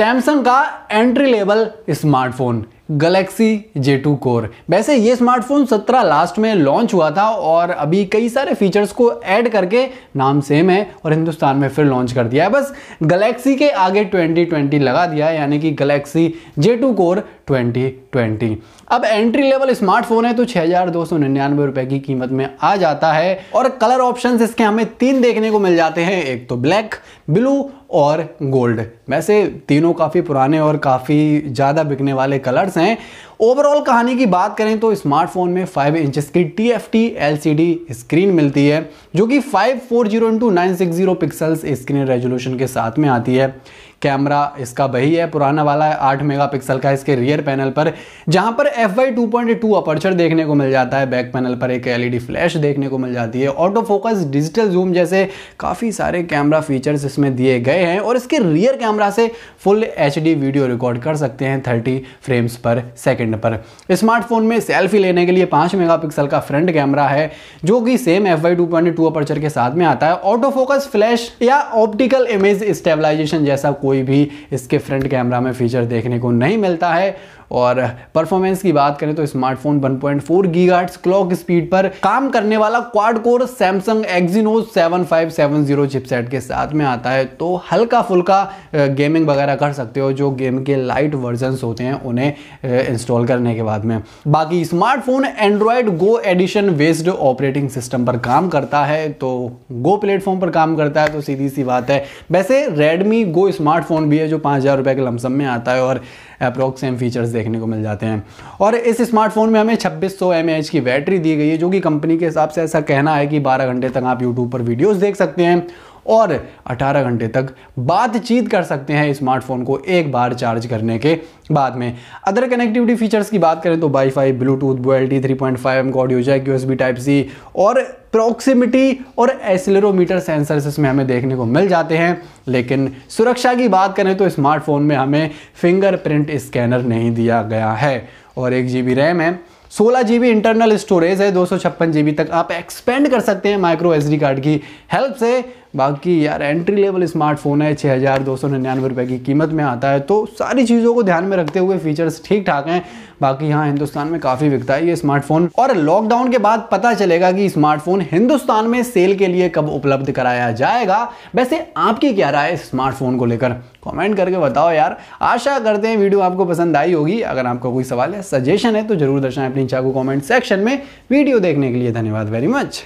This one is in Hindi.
सैमसंग का entry level smartphone Galaxy J2 core वैसे ये स्मार्टफोन 17 लास्ट में लॉन्च हुआ था और अभी कई सारे फीचर्स को ऐड करके नाम सेम है और हिंदुस्तान में फिर लॉन्च कर दिया है बस गलेक्सी के आगे 2020 लगा दिया है यानी कि गलेक्सी J2 कोर 2020 अब एंट्री लेवल स्मार्टफोन है तो छह हज़ार दो सौ निन्यानवे रुपए की कीमत में आ जाता है और कलर ऑप्शंस इसके हमें तीन देखने को मिल जाते हैं एक तो ब्लैक ब्लू और गोल्ड वैसे तीनों काफ़ी पुराने और काफ़ी ज़्यादा बिकने वाले कलर्स हैं ओवरऑल कहानी की बात करें तो स्मार्टफोन में 5 इंचेस की टी एफ स्क्रीन मिलती है जो कि 540 four zero into nine pixels screen resolution के साथ में आती है कैमरा इसका वही है पुराना वाला है आठ मेगा का इसके रियर पैनल पर जहां पर F by two point two aperture देखने को मिल जाता है बैक पैनल पर एक एलईडी फ्लैश e देखने को मिल जाती है ऑटो फोकस डिजिटल जूम जैसे काफ़ी सारे कैमरा फीचर्स इसमें दिए गए हैं और इसके रियर कैमरा से फुल एच वीडियो रिकॉर्ड कर सकते हैं थर्टी फ्रेम्स पर पर सेकेंड पर स्मार्टफोन में सेल्फी लेने के लिए पाँच मेगापिक्सल का फ्रंट कैमरा है जो कि same F by two point two aperture के साथ में आता है ऑटो फोकस फ्लैश या ऑप्टिकल इमेज स्टेबलाइजेशन जैसा कोई भी इसके फ्रंट कैमरा में फीचर देखने को नहीं मिलता है और परफॉर्मेंस की बात करें तो स्मार्टफोन 1.4 पॉइंट क्लॉक स्पीड पर काम करने वाला quad core Samsung Exynos 7570 chipset के साथ में आता है तो हल्का फुल्का गेमिंग वगैरह कर सकते हो जो गेम के लाइट वर्जन होते हैं उन्हें इंस्टॉल करने के बाद में बाकी smartphone Android Go edition based operating system पर काम करता है तो गो प्लेटफॉर्म पर काम करता है तो सीधी सी बात है वैसे रेडमी गो स्मार्टफोन भी है जो पाँच हज़ार रुपये के लमसम में आता है और अप्रोक्स सेम फीचर्स देखने को मिल जाते हैं और इस स्मार्टफोन में हमें छब्बीस सौ की बैटरी दी गई है जो कि कंपनी के हिसाब से ऐसा कहना है कि बारह घंटे तक आप यूट्यूब पर वीडियोज़ देख सकते हैं और 18 घंटे तक बातचीत कर सकते हैं स्मार्टफोन को एक बार चार्ज करने के बाद में अदर कनेक्टिविटी फीचर्स की बात करें तो wifi Bluetooth VoLTE three point five M audio jack USB type C और प्रोक्सीमिटी और एसलेरोमीटर सेंसर्स इसमें हमें देखने को मिल जाते हैं लेकिन सुरक्षा की बात करें तो स्मार्टफोन में हमें फिंगरप्रिंट स्कैनर नहीं दिया गया है और एक जी रैम है सोलह जी इंटरनल स्टोरेज है दो सौ तक आप एक्सपेंड कर सकते हैं माइक्रो एस कार्ड की हेल्प से बाकी यार एंट्री लेवल स्मार्टफोन है छः हज़ार दो सौ निन्यानवे रुपये की कीमत में आता है तो सारी चीज़ों को ध्यान में रखते हुए फीचर्स ठीक ठाक हैं बाकी हाँ हिंदुस्तान में काफ़ी बिकता है ये स्मार्टफोन और लॉकडाउन के बाद पता चलेगा कि स्मार्टफोन हिंदुस्तान में सेल के लिए कब उपलब्ध कराया जाएगा वैसे आपकी क्या राय स्मार्टफोन को लेकर कमेंट करके बताओ यार आशा करते हैं वीडियो आपको पसंद आई होगी अगर आपका कोई सवाल या सजेशन है तो जरूर दर्शाएं अपनी इच्छा को कमेंट सेक्शन में वीडियो देखने के लिए धन्यवाद वेरी मच